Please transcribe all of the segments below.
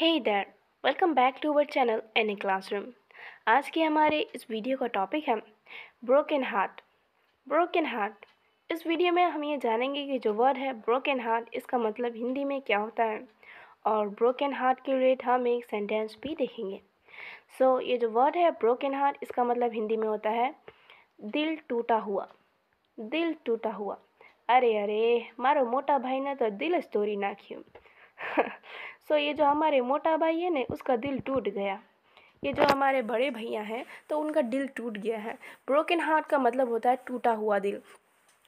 Hey there, welcome back to our channel Any Classroom. आज के हमारे इस वीडियो का टॉपिक है ब्रोकन हार्ट ब्रोकन हार्ट इस वीडियो में हम ये जानेंगे कि जो वर्ड है ब्रोकन हार्ट इसका मतलब हिंदी में क्या होता है और ब्रोकन हार्ट के रेट हम एक सेंटेंस भी देखेंगे सो so, ये जो वर्ड है ब्रोकन हार्ट इसका मतलब हिंदी में होता है दिल टूटा हुआ दिल टूटा हुआ अरे अरे मारो मोटा भाई ने तो दिल स्टोरी ना क्यों सो ये जो हमारे मोटा भाई है ना उसका दिल टूट गया ये जो हमारे बड़े भैया हैं तो उनका दिल टूट गया है ब्रोकन हार्ट का मतलब होता है टूटा हुआ दिल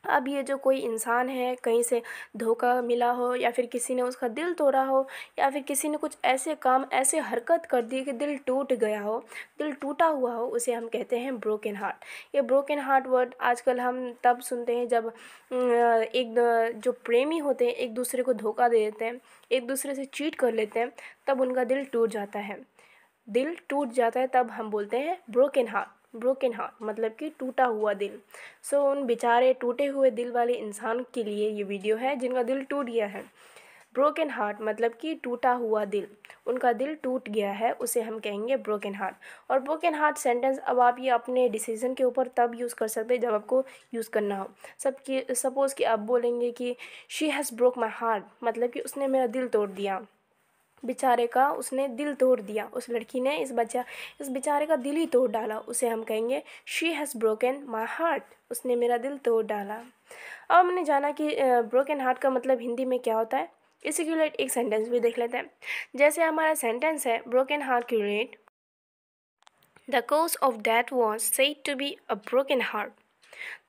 अब ये जो कोई इंसान है कहीं से धोखा मिला हो या फिर किसी ने उसका दिल तोड़ा हो या फिर किसी ने कुछ ऐसे काम ऐसे हरकत कर दी कि दिल टूट गया हो दिल टूटा हुआ हो उसे हम कहते हैं ब्रोकन हार्ट ये ब्रोकन हार्ट वर्ड आजकल हम तब सुनते हैं जब अं, एक जो प्रेमी होते हैं एक दूसरे को धोखा दे देते हैं एक दूसरे से चीट कर लेते हैं तब उनका दिल टूट जाता है दिल टूट जाता है तब हम बोलते हैं ब्रोकन हार्ट ब्रोकन हार्ट मतलब कि टूटा हुआ दिल सो so, उन बेचारे टूटे हुए दिल वाले इंसान के लिए ये वीडियो है जिनका दिल टूट गया है ब्रोकन हार्ट मतलब कि टूटा हुआ दिल उनका दिल टूट गया है उसे हम कहेंगे ब्रोकन हार्ट और ब्रोकन हार्ट सेंटेंस अब आप ये अपने डिसीजन के ऊपर तब यूज़ कर सकते हैं जब आपको यूज़ करना हो सब कि सपोज़ कि आप बोलेंगे कि she has broke my heart मतलब कि उसने मेरा दिल तोड़ दिया बेचारे का उसने दिल तोड़ दिया उस लड़की ने इस बच्चा इस बेचारे का दिल ही तोड़ डाला उसे हम कहेंगे she has broken my heart उसने मेरा दिल तोड़ डाला अब हमने जाना कि ब्रोकन हार्ट का मतलब हिंदी में क्या होता है इसी के रिलेट एक सेंटेंस भी देख लेते हैं जैसे हमारा सेंटेंस है ब्रोकन हार्ट के relate the cause of that was set to be a broken heart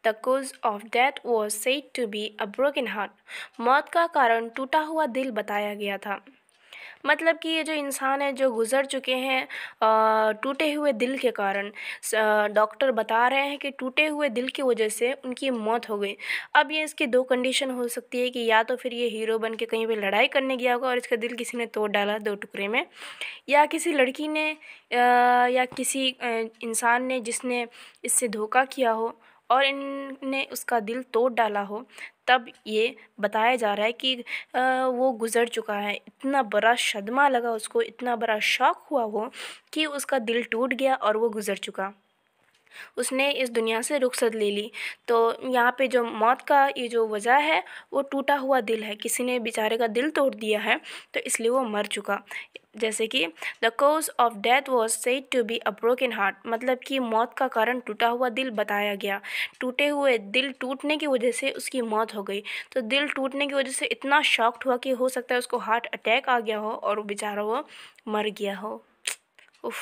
the cause of death was set to be a broken heart मौत का कारण टूटा हुआ दिल बताया गया था मतलब कि ये जो इंसान है जो गुज़र चुके हैं टूटे हुए दिल के कारण डॉक्टर बता रहे हैं कि टूटे हुए दिल की वजह से उनकी मौत हो गई अब ये इसकी दो कंडीशन हो सकती है कि या तो फिर ये हीरो बन के कहीं पर लड़ाई करने गया होगा और इसका दिल किसी ने तोड़ डाला दो टुकड़े में या किसी लड़की ने या किसी इंसान ने जिसने इससे धोखा किया हो और इनने उसका दिल तोड़ डाला हो तब ये बताया जा रहा है कि वो गुज़र चुका है इतना बड़ा सदमा लगा उसको इतना बड़ा शौक हुआ वो कि उसका दिल टूट गया और वो गुज़र चुका उसने इस दुनिया से रुखसत ले ली तो यहाँ पे जो मौत का ये जो वजह है वो टूटा हुआ दिल है किसी ने बेचारे का दिल तोड़ दिया है तो इसलिए वो मर चुका जैसे कि the cause of death was said to be a broken heart मतलब कि मौत का कारण टूटा हुआ दिल बताया गया टूटे हुए दिल टूटने की वजह से उसकी मौत हो गई तो दिल टूटने की वजह से इतना शॉक्ड हुआ कि हो सकता है उसको हार्ट अटैक आ गया हो और बेचारा वो मर गया हो उफ़